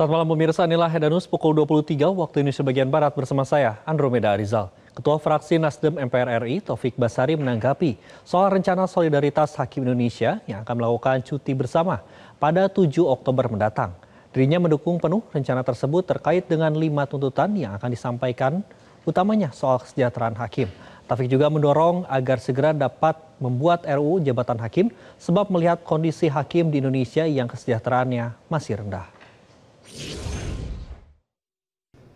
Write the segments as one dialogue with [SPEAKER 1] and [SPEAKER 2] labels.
[SPEAKER 1] Selamat malam pemirsa, inilah Hedanus pukul 23 waktu Indonesia bagian Barat bersama saya, Andromeda Arizal. Ketua Fraksi Nasdem MPR RI, Taufik Basari menanggapi soal rencana solidaritas hakim Indonesia yang akan melakukan cuti bersama pada 7 Oktober mendatang. Dirinya mendukung penuh rencana tersebut terkait dengan lima tuntutan yang akan disampaikan, utamanya soal kesejahteraan hakim. Taufik juga mendorong agar segera dapat membuat RUU jabatan hakim sebab melihat kondisi hakim di Indonesia yang kesejahteraannya masih rendah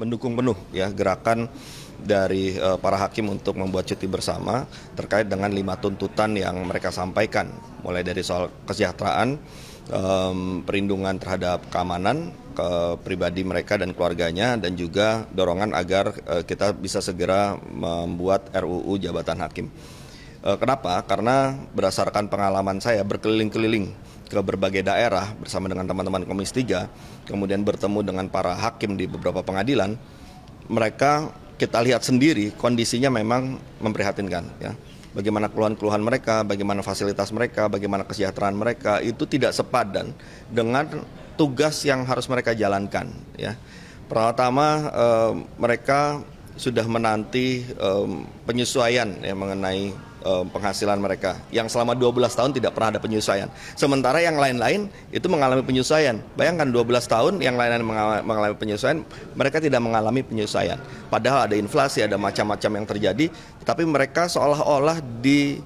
[SPEAKER 2] mendukung penuh ya gerakan dari uh, para hakim untuk membuat cuti bersama terkait dengan lima tuntutan yang mereka sampaikan mulai dari soal kesejahteraan um, perlindungan terhadap keamanan ke pribadi mereka dan keluarganya dan juga dorongan agar uh, kita bisa segera membuat RUU jabatan hakim. Uh, kenapa? Karena berdasarkan pengalaman saya berkeliling-keliling ke berbagai daerah bersama dengan teman-teman Komisi 3, kemudian bertemu dengan para hakim di beberapa pengadilan, mereka kita lihat sendiri kondisinya memang memprihatinkan ya. Bagaimana keluhan-keluhan mereka, bagaimana fasilitas mereka, bagaimana kesejahteraan mereka itu tidak sepadan dengan tugas yang harus mereka jalankan ya. Pertama eh, mereka sudah menanti eh, penyesuaian ya mengenai Eh, penghasilan mereka yang selama 12 tahun tidak pernah ada penyesuaian. Sementara yang lain-lain itu mengalami penyesuaian. Bayangkan 12 tahun yang lain-lain mengalami penyesuaian, mereka tidak mengalami penyesuaian. Padahal ada inflasi, ada macam-macam yang terjadi, tetapi mereka seolah-olah di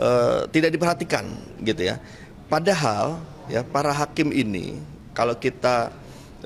[SPEAKER 2] uh, tidak diperhatikan gitu ya. Padahal ya para hakim ini kalau kita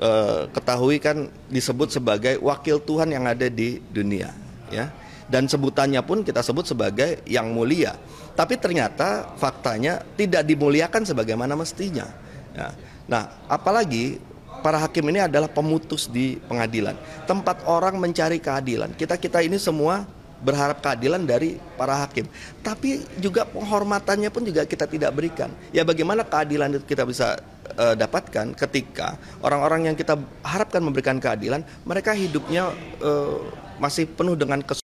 [SPEAKER 2] uh, ketahui kan disebut sebagai wakil Tuhan yang ada di dunia ya dan sebutannya pun kita sebut sebagai yang mulia. Tapi ternyata faktanya tidak dimuliakan sebagaimana mestinya. Ya. Nah, apalagi para hakim ini adalah pemutus di pengadilan, tempat orang mencari keadilan. Kita kita ini semua berharap keadilan dari para hakim. Tapi juga penghormatannya pun juga kita tidak berikan. Ya bagaimana keadilan itu kita bisa eh, dapatkan ketika orang-orang yang kita harapkan memberikan keadilan, mereka hidupnya uh, masih penuh dengan kesulitan.